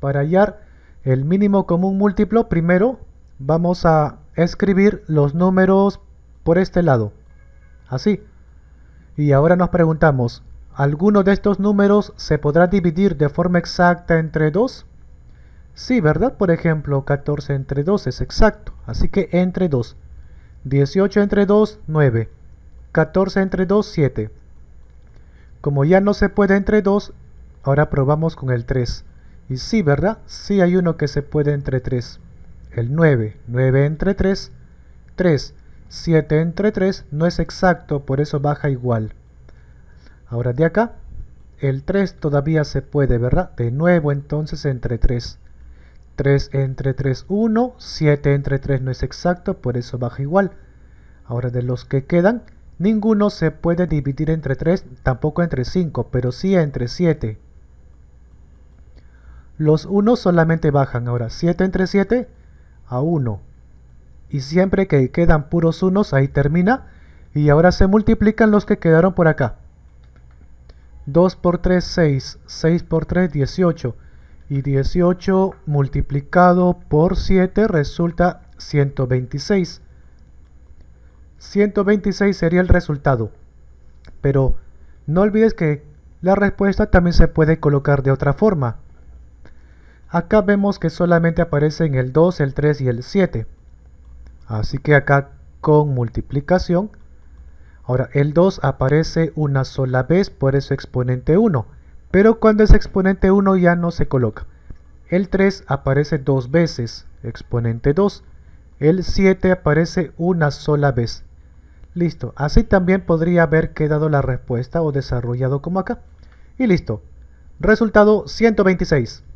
Para hallar el mínimo común múltiplo, primero vamos a escribir los números por este lado. Así. Y ahora nos preguntamos, ¿alguno de estos números se podrá dividir de forma exacta entre 2? Sí, ¿verdad? Por ejemplo, 14 entre 2 es exacto, así que entre 2. 18 entre 2, 9. 14 entre 2, 7. Como ya no se puede entre 2, ahora probamos con el 3. Y sí, ¿verdad? Sí hay uno que se puede entre 3. El 9. 9 entre 3, 3. 7 entre 3 no es exacto, por eso baja igual. Ahora de acá, el 3 todavía se puede, ¿verdad? De nuevo entonces entre 3. 3 entre 3, 1. 7 entre 3 no es exacto, por eso baja igual. Ahora de los que quedan, ninguno se puede dividir entre 3, tampoco entre 5, pero sí entre 7. Los unos solamente bajan, ahora 7 entre 7 a 1. Y siempre que quedan puros unos, ahí termina. Y ahora se multiplican los que quedaron por acá. 2 por 3, 6. 6 por 3, 18. Y 18 multiplicado por 7 resulta 126. 126 sería el resultado. Pero no olvides que la respuesta también se puede colocar de otra forma. Acá vemos que solamente aparecen el 2, el 3 y el 7. Así que acá con multiplicación. Ahora, el 2 aparece una sola vez, por eso exponente 1. Pero cuando es exponente 1 ya no se coloca. El 3 aparece dos veces, exponente 2. El 7 aparece una sola vez. Listo, así también podría haber quedado la respuesta o desarrollado como acá. Y listo. Resultado 126.